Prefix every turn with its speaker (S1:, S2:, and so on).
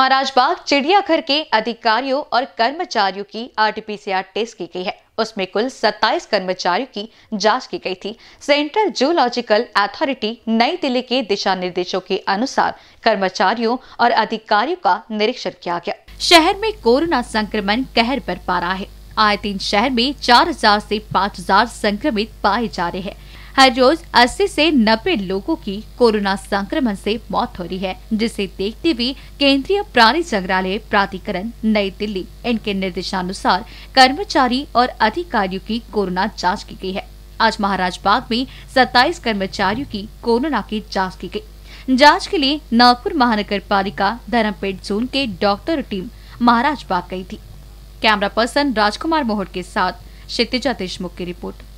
S1: महाराज बाग चिड़ियाघर के अधिकारियों और कर्मचारियों की आरटीपीसीआर टेस्ट की गई है उसमें कुल 27 कर्मचारियों की जांच की गई थी सेंट्रल जूलॉजिकल अथॉरिटी नई दिल्ली के दिशा निर्देशों के अनुसार कर्मचारियों और अधिकारियों का निरीक्षण किया गया शहर में कोरोना संक्रमण कहर पर पा रहा है आए दिन शहर में 4000 से 5000 संक्रमित पाए जा रहे हैं हर रोज 80 से 90 लोगों की कोरोना संक्रमण से मौत हो रही है जिसे देखते हुए केंद्रीय प्राणी संग्रहालय प्राधिकरण नई दिल्ली इनके निर्देशानुसार कर्मचारी और अधिकारियों की कोरोना जाँच की गयी है आज महाराज बाग में 27 कर्मचारियों की कोरोना की जाँच की गयी जाँच के लिए नागपुर महानगर पालिका धर्मपेट जोन के डॉक्टर टीम महाराज बाग गयी थी कैमरा पर्सन राजकुमार मोहट के साथ क्षितिजा देशमुख की रिपोर्ट